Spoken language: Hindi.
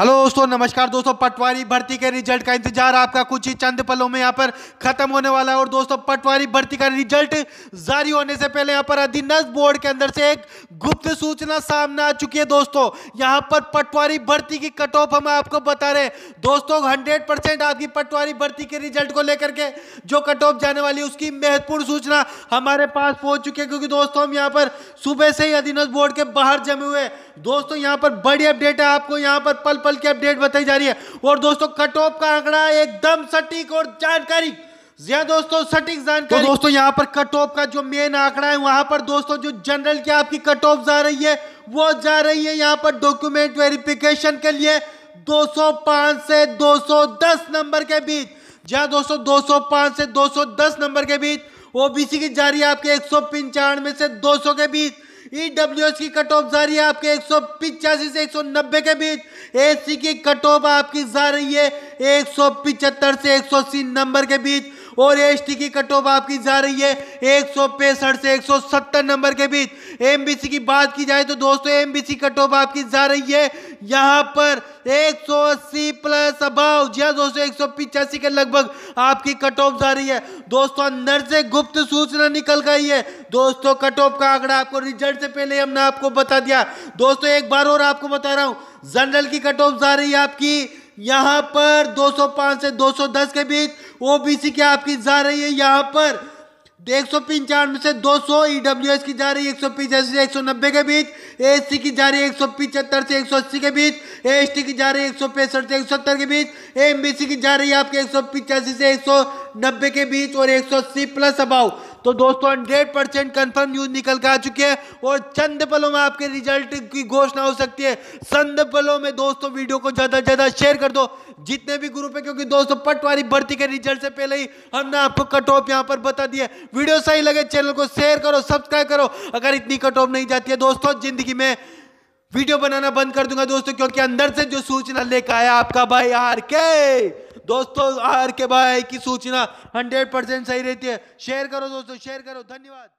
हेलो दोस्तों नमस्कार दोस्तों पटवारी भर्ती के रिजल्ट का इंतजार आपका कुछ ही चंद पलों में यहाँ पर खत्म होने वाला है और दोस्तों पटवारी भर्ती का रिजल्ट जारी होने से पहले यहाँ पर अधीनस्थ बोर्ड के अंदर से एक गुप्त सूचना सामने आ चुकी है दोस्तों यहाँ पर पटवारी भर्ती की कट ऑफ हम आपको बता रहे दोस्तों हंड्रेड आपकी पटवारी भर्ती के रिजल्ट को लेकर के जो कट ऑफ जाने वाली है उसकी महत्वपूर्ण सूचना हमारे पास पहुंच चुकी है क्योंकि दोस्तों हम यहाँ पर सुबह से ही अधीनस्थ बोर्ड के बाहर जमे हुए दोस्तों यहां पर बड़ी अपडेट है आपको यहां पर पल पल की अपडेट बताई जा रही है और दोस्तों कट ऑफ का आंकड़ा एकदम सटीक और जानकारी या हाँ दोस्तों सटीक जानकारी तो दोस्तों यहाँ पर कट ऑफ का जो मेन आंकड़ा है वहां पर दोस्तों जो जनरल की आपकी कट ऑफ जा रही है वो जा रही है यहाँ पर डॉक्यूमेंट वेरिफिकेशन के लिए 205 से 210 नंबर के बीच जहाँ दोस्तों 205 से 210 नंबर के बीच ओबीसी की जारी आपके एक से 200 के बीच ईडब्ल्यूएस e की कट ऑफ जा रही है आपके एक से 190 के बीच एसी की कट ऑफ आपकी जा रही है एक से एक नंबर के बीच और एसटी की कट ऑफ आपकी जा रही है एक से एक नंबर के बीच एमबीसी की बात की जाए तो दोस्तों एमबीसी कट ऑफ आपकी जा रही है यहाँ पर 180 प्लस अभाव जी हाँ दोस्तों एक के लगभग आपकी कट ऑफ जा रही है दोस्तों अंदर से गुप्त सूचना निकल गई है दोस्तों कट ऑफ का आंकड़ा आपको रिजल्ट से पहले हमने आपको बता दिया दोस्तों एक बार और आपको बता रहा हूँ जनरल की कट ऑफ जा रही है आपकी यहाँ पर 205 से 210 के बीच ओबीसी की आपकी जा रही है यहाँ पर एक सौ पंचानवे से दो सौ ईडब्ल्यू एस की जा रही है एक सौ पचासी से एक सौ नब्बे के बीच एस सी की जा रही है एक सौ पिचहत्तर से एक सौ अस्सी के बीच एस टी की जा रही है एक सौ पैंसठ से एक सौ सत्तर के बीच एम की जा रही है आपके एक सौ पिचासी से एक सौ नब्बे के बीच और एक सौ अस्सी प्लस अबाउ तो दोस्तों हंड्रेड परसेंट कन्फर्म न्यूज निकल कर आ चुकी है और चंद पलों में आपके रिजल्ट की घोषणा हो सकती है चंद पलों में दोस्तों वीडियो को ज़्यादा से ज़्यादा शेयर कर दो जितने भी ग्रुप है क्योंकि दोस्तों पटवारी भर्ती के रिजल्ट से पहले ही हमने आपको कट ऑफ यहाँ पर बता दिया वीडियो सही लगे चैनल को शेयर करो सब्सक्राइब करो अगर इतनी कट ऑफ नहीं जाती है दोस्तों जिंदगी में वीडियो बनाना बंद कर दूंगा दोस्तों क्योंकि अंदर से जो सूचना लेकर आया आपका भाई आर के दोस्तों आर के भाई की सूचना 100 परसेंट सही रहती है शेयर करो दोस्तों शेयर करो धन्यवाद